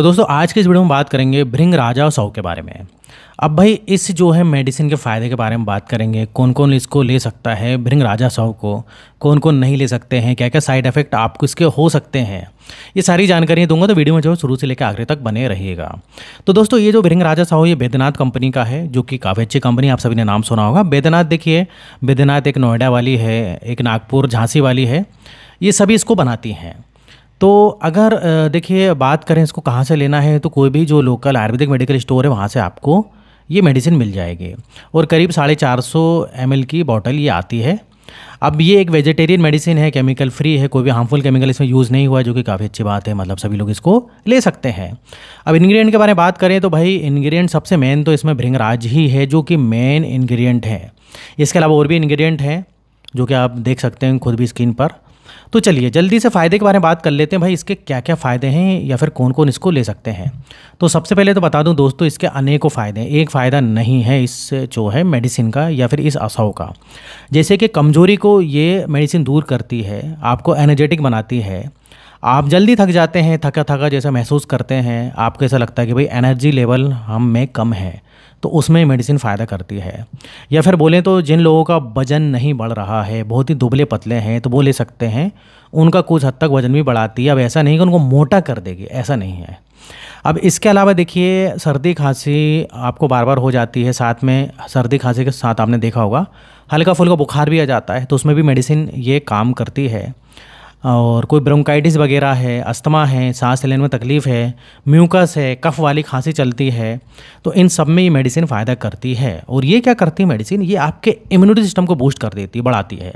तो दोस्तों आज के इस वीडियो में बात करेंगे भृंग राजा और सौ के बारे में अब भाई इस जो है मेडिसिन के फ़ायदे के बारे में बात करेंगे कौन कौन इसको ले सकता है भृंग राजा सौ को कौन कौन नहीं ले सकते हैं क्या क्या साइड इफ़ेक्ट आपको इसके हो सकते हैं ये सारी जानकारियाँ दूंगा तो वीडियो में जो शुरू से लेकर आखिर तक बने रहिएगा तो दोस्तों ये जो भृंग राजा साहू ये बैद्यनाथ कंपनी का है जो कि काफ़ी अच्छी कंपनी आप सभी ने नाम सुना होगा बैद्यनाथ देखिए बैद्यनाथ एक नोएडा वाली है एक नागपुर झांसी वाली है ये सभी इसको बनाती हैं तो अगर देखिए बात करें इसको कहाँ से लेना है तो कोई भी जो लोकल आयुर्वेदिक मेडिकल स्टोर है वहाँ से आपको ये मेडिसिन मिल जाएगी और करीब साढ़े चार सौ एम की बॉटल ये आती है अब ये एक वेजिटेरियन मेडिसिन है केमिकल फ्री है कोई भी हार्मफुल केमिकल इसमें यूज़ नहीं हुआ जो कि काफ़ी अच्छी बात है मतलब सभी लोग इसको ले सकते हैं अब इन्ग्रीडियंट के बारे में बात करें तो भाई इन्ग्रीडियंट सबसे मेन तो इसमें भृंगराज ही है जो कि मेन इन्ग्रीडियंट है इसके अलावा और भी इन्ग्रीडियंट हैं जो कि आप देख सकते हैं खुद भी स्क्रीन पर तो चलिए जल्दी से फ़ायदे के बारे में बात कर लेते हैं भाई इसके क्या क्या फ़ायदे हैं या फिर कौन कौन इसको ले सकते हैं तो सबसे पहले तो बता दूँ दोस्तों इसके अनेकों फ़ायदे हैं एक फ़ायदा नहीं है इस जो है मेडिसिन का या फिर इस असव का जैसे कि कमज़ोरी को ये मेडिसिन दूर करती है आपको एनर्जेटिक बनाती है आप जल्दी थक जाते हैं थका थका जैसा महसूस करते हैं आपको ऐसा लगता है कि भाई एनर्जी लेवल हम में कम है तो उसमें मेडिसिन फ़ायदा करती है या फिर बोलें तो जिन लोगों का वजन नहीं बढ़ रहा है बहुत ही दुबले पतले हैं तो वो ले सकते हैं उनका कुछ हद तक वजन भी बढ़ाती है अब ऐसा नहीं कि उनको मोटा कर देगी ऐसा नहीं है अब इसके अलावा देखिए सर्दी खांसी आपको बार बार हो जाती है साथ में सर्दी खांसी के साथ आपने देखा होगा हल्का फुल्का बुखार भी आ जाता है तो उसमें भी मेडिसिन ये काम करती है और कोई ब्रोंकाइटिस वगैरह है अस्थमा है सांस लेने में तकलीफ़ है म्यूकस है कफ़ वाली खांसी चलती है तो इन सब में ये मेडिसिन फ़ायदा करती है और ये क्या करती है मेडिसिन ये आपके इम्यूनिटी सिस्टम को बूस्ट कर देती है बढ़ाती है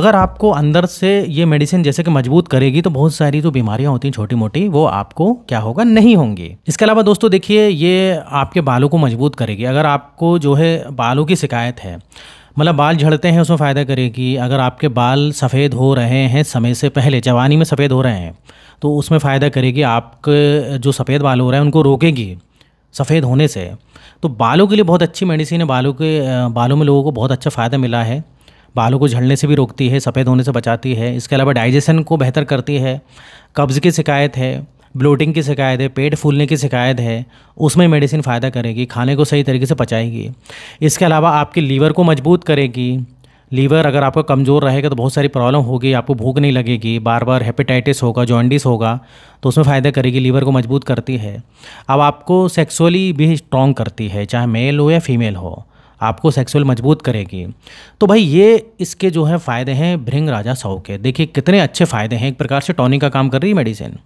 अगर आपको अंदर से ये मेडिसिन जैसे कि मजबूत करेगी तो बहुत सारी जो बीमारियाँ होती हैं छोटी मोटी वो आपको क्या होगा नहीं होंगी इसके अलावा दोस्तों देखिए ये आपके बालों को मजबूत करेगी अगर आपको जो है बालों की शिकायत है मतलब बाल झड़ते हैं उसमें फ़ायदा करेगी अगर आपके बाल सफ़ेद हो रहे हैं समय से पहले जवानी में सफ़ेद हो रहे हैं तो उसमें फ़ायदा करेगी आपके जो सफ़ेद बाल हो रहे हैं उनको रोकेगी सफ़ेद होने से तो बालों के लिए बहुत अच्छी मेडिसिन है बालों के बालों में लोगों को बहुत अच्छा फ़ायदा मिला है बालों को झड़ने से भी रोकती है सफ़ेद होने से बचाती है इसके अलावा डाइजेशन को बेहतर करती है कब्ज़ की शिकायत है ब्लोटिंग की शिकायत है पेट फूलने की शिकायत है उसमें मेडिसिन फ़ायदा करेगी खाने को सही तरीके से पचाएगी इसके अलावा आपके लीवर को मजबूत करेगी लीवर अगर आपका कमज़ोर रहेगा तो बहुत सारी प्रॉब्लम होगी आपको भूख नहीं लगेगी बार बार हेपेटाइटिस होगा जॉन्डिस होगा तो उसमें फ़ायदा करेगी लीवर को मजबूत करती है अब आपको सेक्सुअली भी स्ट्रॉन्ग करती है चाहे मेल हो या फीमेल हो आपको सेक्सुअल मजबूत करेगी तो भाई ये इसके जो है फ़ायदे हैं भृंग राजा सौ के देखिए कितने अच्छे फ़ायदे हैं एक प्रकार से टॉनिक का काम कर रही है मेडिसिन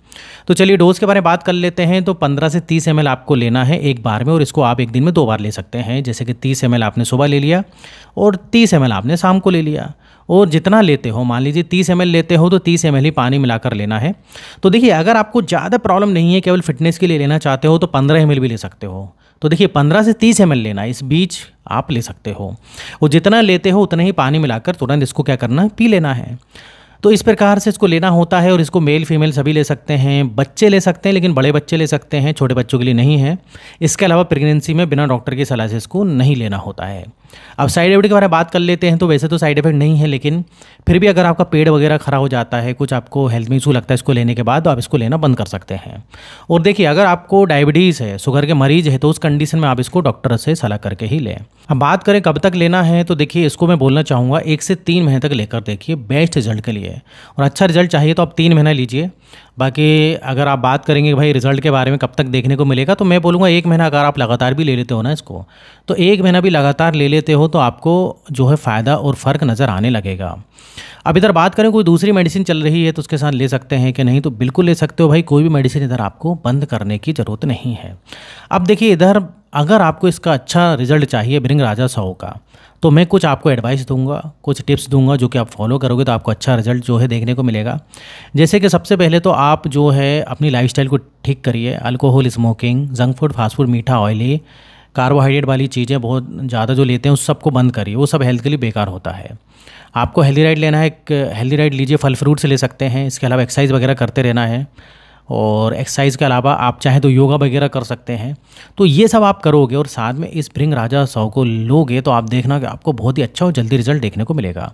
तो चलिए डोज के बारे में बात कर लेते हैं तो पंद्रह से तीस एम आपको लेना है एक बार में और इसको आप एक दिन में दो बार ले सकते हैं जैसे कि तीस एम आपने सुबह ले लिया और तीस एम आपने शाम को ले लिया और जितना लेते हो मान लीजिए तीस एम लेते हो तो तीस एम ही पानी मिलाकर लेना है तो देखिए अगर आपको ज़्यादा प्रॉब्लम नहीं है केवल फिटनेस के लिए लेना चाहते हो तो पंद्रह एम भी ले सकते हो तो देखिए 15 से 30 एम लेना है इस बीच आप ले सकते हो वो जितना लेते हो उतना ही पानी मिलाकर तुरंत इसको क्या करना है पी लेना है तो इस प्रकार से इसको लेना होता है और इसको मेल फीमेल सभी ले सकते हैं बच्चे ले सकते हैं लेकिन बड़े बच्चे ले सकते हैं छोटे बच्चों के लिए नहीं है इसके अलावा प्रेगनेंसी में बिना डॉक्टर की सलाह से इसको नहीं लेना होता है अब साइड इफेक्ट के बारे में बात कर लेते हैं तो वैसे तो साइड इफेक्ट नहीं है लेकिन फिर भी अगर आपका पेड़ वगैरह खराब हो जाता है कुछ आपको हेल्थ में इशू लगता है इसको लेने के बाद तो आप इसको लेना बंद कर सकते हैं और देखिए अगर आपको डायबिटीज़ है शुगर के मरीज है तो उस कंडीशन में आप इसको डॉक्टर से सलाह करके ही लें अब बात करें कब तक लेना है तो देखिए इसको मैं बोलना चाहूँगा एक से तीन महीने तक लेकर देखिए बेस्ट रिजल्ट के लिए है और अच्छा रिजल्ट चाहिए तो आप तीन महीना लीजिए बाकी अगर आप बात करेंगे भाई रिजल्ट के बारे में कब तक देखने को मिलेगा तो मैं बोलूँगा एक महीना अगर आप लगातार भी ले लेते हो ना इसको तो एक महीना भी लगातार ले लेते हो तो आपको जो है फ़ायदा और फ़र्क नज़र आने लगेगा अब इधर बात करें कोई दूसरी मेडिसिन चल रही है तो उसके साथ ले सकते हैं कि नहीं तो बिल्कुल ले सकते हो भाई कोई भी मेडिसिन इधर आपको बंद करने की ज़रूरत नहीं है अब देखिए इधर अगर आपको इसका अच्छा रिजल्ट चाहिए ब्रिंग राजा सौ का तो मैं कुछ आपको एडवाइस दूंगा कुछ टिप्स दूंगा जो कि आप फॉलो करोगे तो आपको अच्छा रिजल्ट जो है देखने को मिलेगा जैसे कि सबसे पहले तो आप जो है अपनी लाइफ को ठीक करिए alcohol smoking junk food fast food मीठा ऑयली कार्बोहाइड्रेट वाली चीज़ें बहुत ज़्यादा जो लेते हैं उस सबको बंद करिए वो सब हेल्थ के लिए बेकार होता है आपको हेल्दी राइड लेना है एक हेल्दी राइड लीजिए फल फ्रूट से ले सकते हैं इसके अलावा एक्सरसाइज वगैरह करते रहना है और एक्सरसाइज के अलावा आप चाहे तो योगा वगैरह कर सकते हैं तो ये सब आप करोगे और साथ में इस भृंग राजा सौ को लोगे तो आप देखना कि आपको बहुत ही अच्छा और जल्दी रिजल्ट देखने को मिलेगा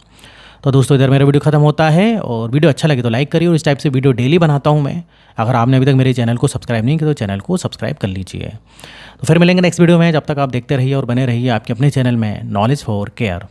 तो दोस्तों इधर मेरा वीडियो खत्म होता है और वीडियो अच्छा लगे तो लाइक करिए और इस टाइप से वीडियो डेली बनाता हूँ मैं अगर आपने अभी तक मेरे चैनल को सब्सक्राइब नहीं किया तो चैनल को सब्सक्राइब कर लीजिए तो फिर मिलेंगे नेक्स्ट वीडियो में जब तक आप देखते रहिए और बने रहिए आपके अपने चैनल में नॉलेज फॉर केयर